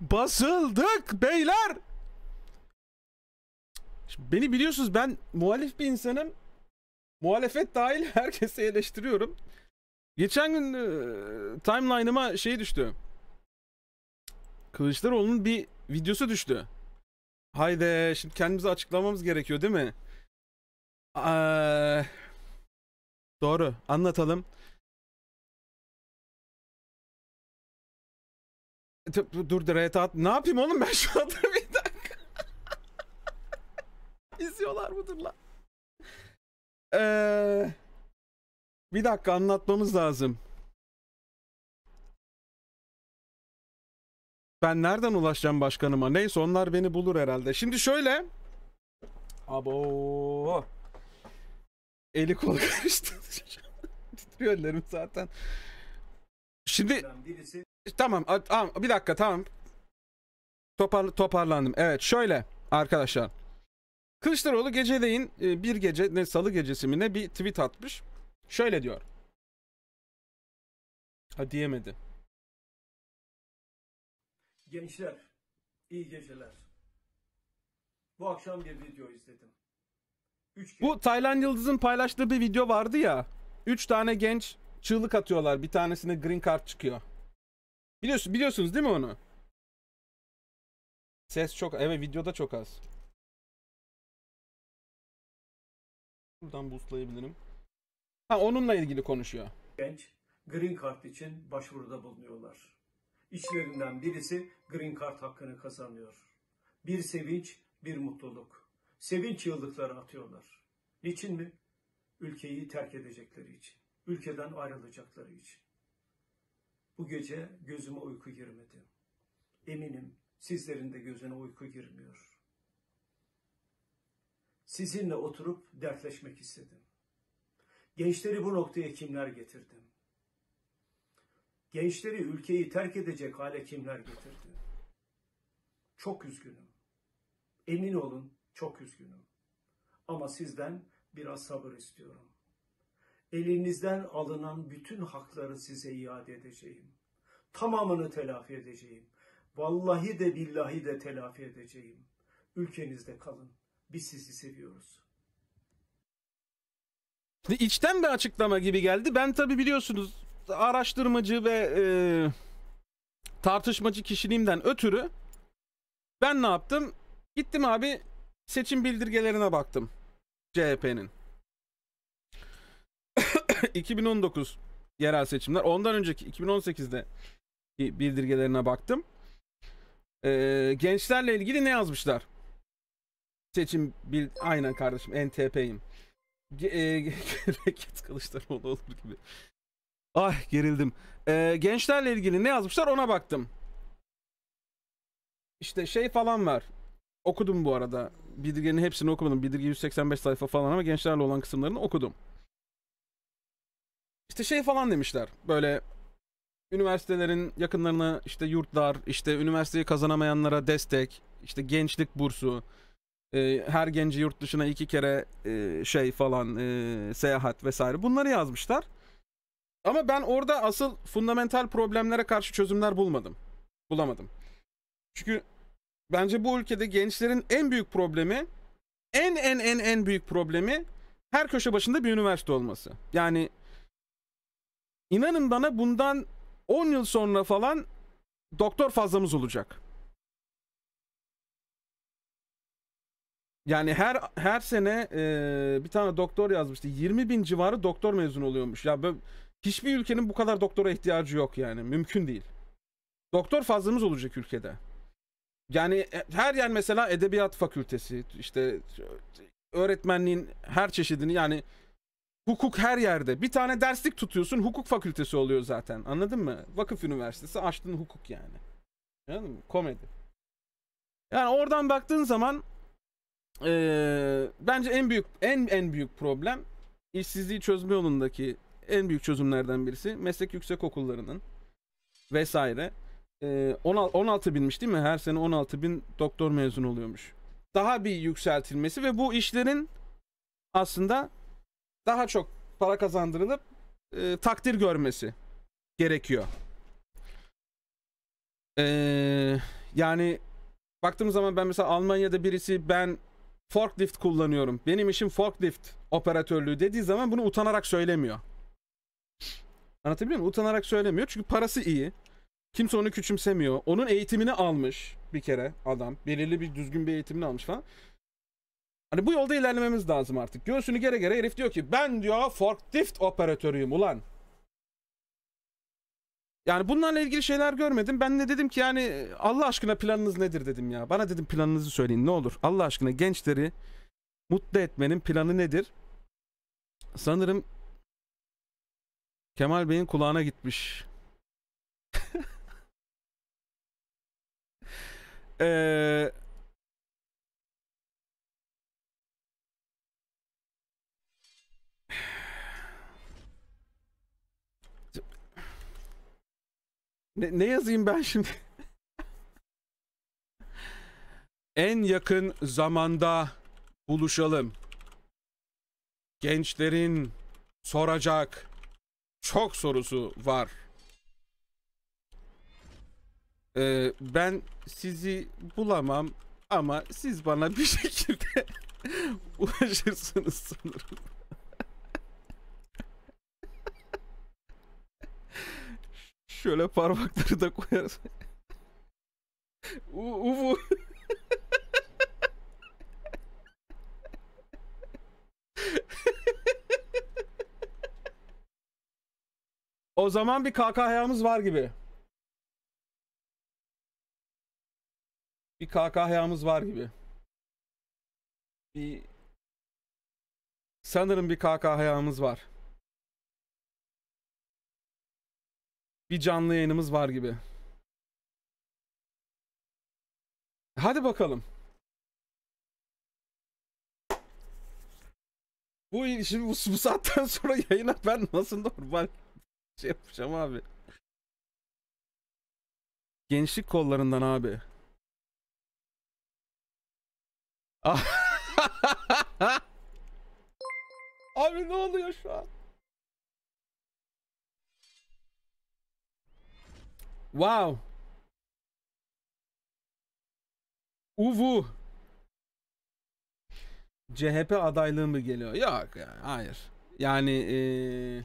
Basıldık beyler. Şimdi beni biliyorsunuz ben muhalif bir insanım. Muhalefet dahil herkese eleştiriyorum. Geçen gün e, timeline'ıma şey düştü. Kılıçdaroğlu'nun bir videosu düştü. Haydi şimdi kendimizi açıklamamız gerekiyor değil mi? Ee, doğru anlatalım. Dur direkt at. Ne yapayım oğlum ben şu anda bir dakika. İzliyorlar mıdır lan? Ee, bir dakika anlatmamız lazım. Ben nereden ulaşacağım başkanıma? Neyse onlar beni bulur herhalde. Şimdi şöyle. Abo. Eli kol karıştı. Titriyor ellerim zaten. Şimdi e, tamam, tamam bir dakika tamam. Topar, toparlandım. Evet şöyle arkadaşlar. Kılıçdaroğlu geceleyin e, bir gece ne salı gecesi mi ne bir tweet atmış. Şöyle diyor. Ha diyemedi. Gençler, iyi geceler. Bu akşam bir video izledim. Üç Bu Taylan Yıldız'ın paylaştığı bir video vardı ya. Üç tane genç çığlık atıyorlar. Bir tanesine green card çıkıyor. Biliyorsun, biliyorsunuz değil mi onu? Ses çok, evet videoda çok az. Buradan boostlayabilirim. Ha onunla ilgili konuşuyor. Genç Green Card için başvuruda bulunuyorlar. İçlerinden birisi Green Card hakkını kazanıyor. Bir sevinç, bir mutluluk. Sevinç yıllıkları atıyorlar. Niçin mi? Ülkeyi terk edecekleri için. Ülkeden ayrılacakları için. Bu gece gözüme uyku girmedi. Eminim sizlerin de gözüne uyku girmiyor. Sizinle oturup dertleşmek istedim. Gençleri bu noktaya kimler getirdim? Gençleri ülkeyi terk edecek hale kimler getirdi? Çok üzgünüm. Emin olun çok üzgünüm. Ama sizden biraz sabır istiyorum elinizden alınan bütün hakları size iade edeceğim. Tamamını telafi edeceğim. Vallahi de billahi de telafi edeceğim. Ülkenizde kalın. Biz sizi seviyoruz. İçten bir açıklama gibi geldi. Ben tabi biliyorsunuz araştırmacı ve e, tartışmacı kişiliğimden ötürü ben ne yaptım? Gittim abi seçim bildirgelerine baktım CHP'nin. 2019 yerel seçimler. Ondan önceki 2018'de bildirgelerine baktım. Ee, gençlerle ilgili ne yazmışlar? Seçim bil aynen kardeşim NTP'yim. E, Reket Kılıçdaroğlu olur gibi. Ay gerildim. Ee, gençlerle ilgili ne yazmışlar ona baktım. İşte şey falan var. Okudum bu arada. Bildirgenin hepsini okumadım. Bildirge 185 sayfa falan ama gençlerle olan kısımlarını okudum. İşte şey falan demişler. Böyle üniversitelerin yakınlarına işte yurtlar, işte üniversiteyi kazanamayanlara destek, işte gençlik bursu, e, her genci yurt dışına iki kere e, şey falan e, seyahat vesaire bunları yazmışlar. Ama ben orada asıl fundamental problemlere karşı çözümler bulmadım. Bulamadım. Çünkü bence bu ülkede gençlerin en büyük problemi en en en en büyük problemi her köşe başında bir üniversite olması. Yani İnanın bana bundan 10 yıl sonra falan doktor fazlamız olacak. Yani her her sene e, bir tane doktor yazmıştı. 20 bin civarı doktor mezun oluyormuş. Ya böyle, hiçbir ülkenin bu kadar doktora ihtiyacı yok yani. Mümkün değil. Doktor fazlamız olacak ülkede. Yani e, her yer mesela edebiyat fakültesi, işte öğretmenliğin her çeşidini yani Hukuk her yerde. Bir tane derslik tutuyorsun hukuk fakültesi oluyor zaten. Anladın mı? Vakıf üniversitesi açtın hukuk yani. Anladın mı? Komedi. Yani oradan baktığın zaman ee, bence en büyük en en büyük problem işsizliği çözme yolundaki en büyük çözümlerden birisi meslek yüksek okullarının vesaire. Ee, 16 binmiş değil mi? Her sene 16 bin doktor mezun oluyormuş. Daha bir yükseltilmesi ve bu işlerin aslında daha çok para kazandırılıp e, takdir görmesi gerekiyor. Ee, yani baktığım zaman ben mesela Almanya'da birisi ben forklift kullanıyorum. Benim işim forklift operatörlüğü dediği zaman bunu utanarak söylemiyor. Anlatabiliyor muyum? Utanarak söylemiyor çünkü parası iyi. Kimse onu küçümsemiyor. Onun eğitimini almış bir kere adam. Belirli bir düzgün bir eğitimini almış falan. Hani bu yolda ilerlememiz lazım artık. Göğsünü gere gere herif diyor ki ben diyor forklift operatörüyüm ulan. Yani bunlarla ilgili şeyler görmedim. Ben de dedim ki yani e, Allah aşkına planınız nedir dedim ya. Bana dedim planınızı söyleyin ne olur. Allah aşkına gençleri mutlu etmenin planı nedir? Sanırım Kemal Bey'in kulağına gitmiş. Eee Ne, ne yazayım ben şimdi? en yakın zamanda buluşalım. Gençlerin soracak çok sorusu var. Ee, ben sizi bulamam ama siz bana bir şekilde ulaşırsınız sanırım. Şöyle parmakları da koyarız. Uvu. o zaman bir KKH'mız var gibi. Bir KKH'mız var gibi. Bir sanırım bir KKH'mız var. bir canlı yayınımız var gibi. Hadi bakalım. Bu şimdi bu, bu saatten sonra yayına ben nasıl normal şey yapacağım abi. Gençlik kollarından abi. abi ne oluyor şu an? Wow. Uvu. CHP adaylığı mı geliyor? Yok yani hayır. Yani ee,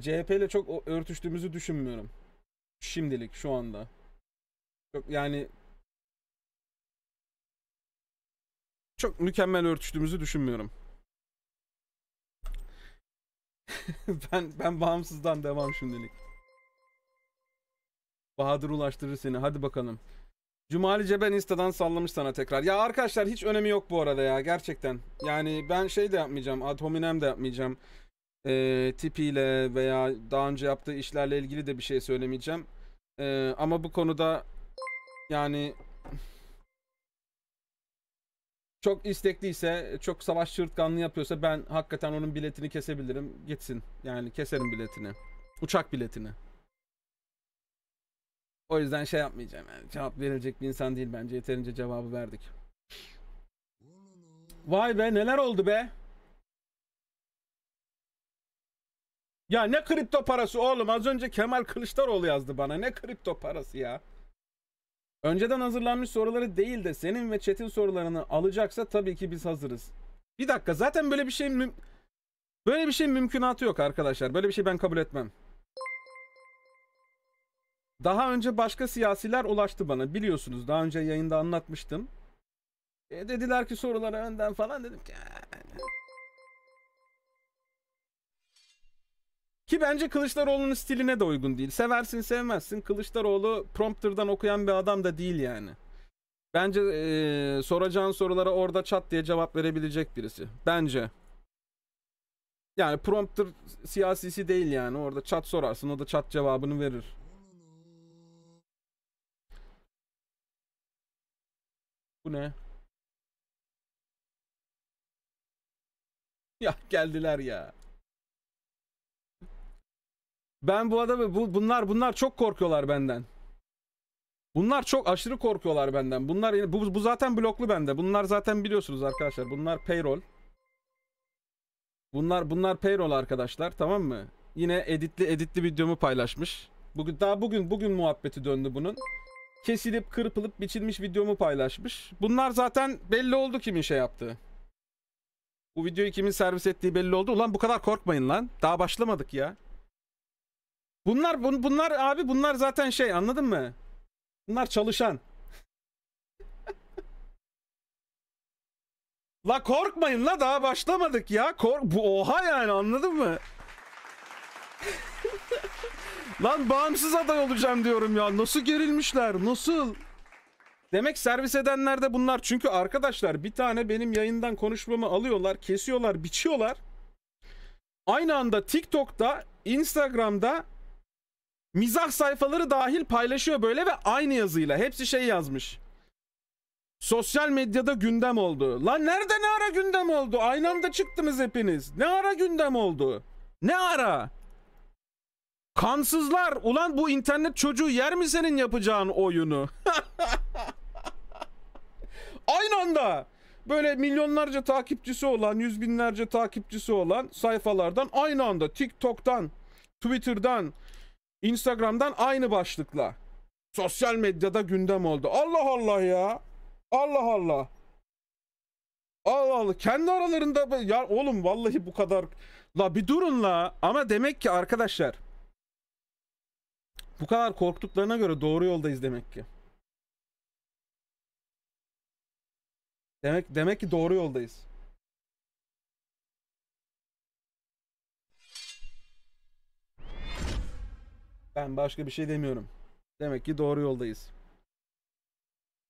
CHP ile çok örtüştüğümüzü düşünmüyorum. Şimdilik şu anda. Çok yani çok mükemmel örtüştüğümüzü düşünmüyorum. ben ben bağımsızdan devam şimdilik. Bahadır ulaştırır seni. Hadi bakalım. Cumali Ceben Insta'dan sallamış sana tekrar. Ya arkadaşlar hiç önemi yok bu arada ya gerçekten. Yani ben şey de yapmayacağım. Ad hominem de yapmayacağım. Ee, tipiyle veya daha önce yaptığı işlerle ilgili de bir şey söylemeyeceğim. Ee, ama bu konuda yani çok istekliyse, çok savaş çırtkanlığı yapıyorsa ben hakikaten onun biletini kesebilirim. Gitsin. Yani keserim biletini. Uçak biletini. O yüzden şey yapmayacağım yani. Cevap verilecek bir insan değil bence. Yeterince cevabı verdik. Vay be neler oldu be. Ya ne kripto parası oğlum? Az önce Kemal Kılıçdaroğlu yazdı bana. Ne kripto parası ya? Önceden hazırlanmış soruları değil de senin ve Çetin sorularını alacaksa tabii ki biz hazırız. Bir dakika zaten böyle bir şey böyle bir şey mümkünatı yok arkadaşlar. Böyle bir şey ben kabul etmem. Daha önce başka siyasiler ulaştı bana biliyorsunuz. Daha önce yayında anlatmıştım. E dediler ki sorulara önden falan dedim ki. Ee. Ki bence Kılıçdaroğlu'nun stiline de uygun değil. Seversin sevmezsin. Kılıçdaroğlu prompter'dan okuyan bir adam da değil yani. Bence ee, soracağın sorulara orada çat diye cevap verebilecek birisi. Bence. Yani prompter siyasisi değil yani. Orada çat sorarsın o da çat cevabını verir. Bu ne? Ya geldiler ya. Ben bu adamı bu, bunlar bunlar çok korkuyorlar benden. Bunlar çok aşırı korkuyorlar benden. Bunlar bu, bu zaten bloklu bende. Bunlar zaten biliyorsunuz arkadaşlar. Bunlar payroll. Bunlar bunlar payroll arkadaşlar tamam mı? Yine editli editli videomu paylaşmış. Bugün daha bugün bugün muhabbeti döndü bunun kesilip kırpılıp biçilmiş videomu paylaşmış. Bunlar zaten belli oldu kimin şey yaptığı. Bu videoyu kimin servis ettiği belli oldu. Ulan bu kadar korkmayın lan. Daha başlamadık ya. Bunlar bun, bunlar abi bunlar zaten şey anladın mı? Bunlar çalışan. la korkmayın la daha başlamadık ya. Kork bu oha yani anladın mı? Lan bağımsız aday olacağım diyorum ya. Nasıl gerilmişler? Nasıl? Demek servis edenler de bunlar. Çünkü arkadaşlar bir tane benim yayından konuşmamı alıyorlar, kesiyorlar, biçiyorlar. Aynı anda TikTok'ta, Instagram'da mizah sayfaları dahil paylaşıyor böyle ve aynı yazıyla. Hepsi şey yazmış. Sosyal medyada gündem oldu. Lan nerede ne ara gündem oldu? Aynı anda çıktınız hepiniz. Ne ara gündem oldu? Ne ara? Kansızlar ulan bu internet çocuğu yer mi senin yapacağın oyunu? Aynı anda böyle milyonlarca takipçisi olan, yüz binlerce takipçisi olan sayfalardan aynı anda TikTok'tan, Twitter'dan, Instagram'dan aynı başlıkla sosyal medyada gündem oldu. Allah Allah ya. Allah Allah. Allah Allah. Kendi aralarında ya oğlum vallahi bu kadar la bir durun la ama demek ki arkadaşlar bu kadar korktuklarına göre doğru yoldayız demek ki. Demek demek ki doğru yoldayız. Ben başka bir şey demiyorum. Demek ki doğru yoldayız.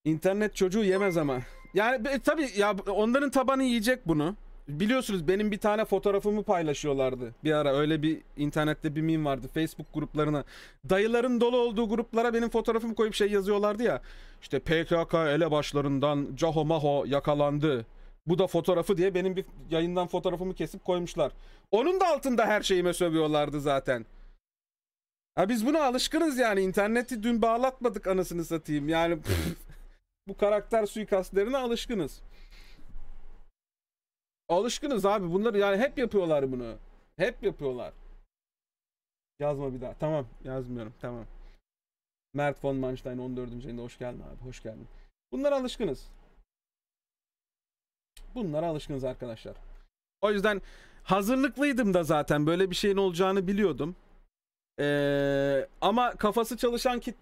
İnternet çocuğu yemez ama. Yani e, tabii ya onların tabanı yiyecek bunu. Biliyorsunuz benim bir tane fotoğrafımı paylaşıyorlardı bir ara. Öyle bir internette bir meme vardı. Facebook gruplarına. Dayıların dolu olduğu gruplara benim fotoğrafımı koyup şey yazıyorlardı ya. işte PKK elebaşlarından Caho Maho yakalandı. Bu da fotoğrafı diye benim bir yayından fotoğrafımı kesip koymuşlar. Onun da altında her şeyime sövüyorlardı zaten. Ha biz buna alışkınız yani. interneti dün bağlatmadık anasını satayım. Yani pff, bu karakter suikastlerine alışkınız. Alışkınız abi. Bunları yani hep yapıyorlar bunu. Hep yapıyorlar. Yazma bir daha. Tamam yazmıyorum. Tamam. Mert von Manstein 14. ayında hoş geldin abi. Hoş geldin. Bunlar alışkınız. Bunlara alışkınız arkadaşlar. O yüzden hazırlıklıydım da zaten. Böyle bir şeyin olacağını biliyordum. Ee, ama kafası çalışan kit.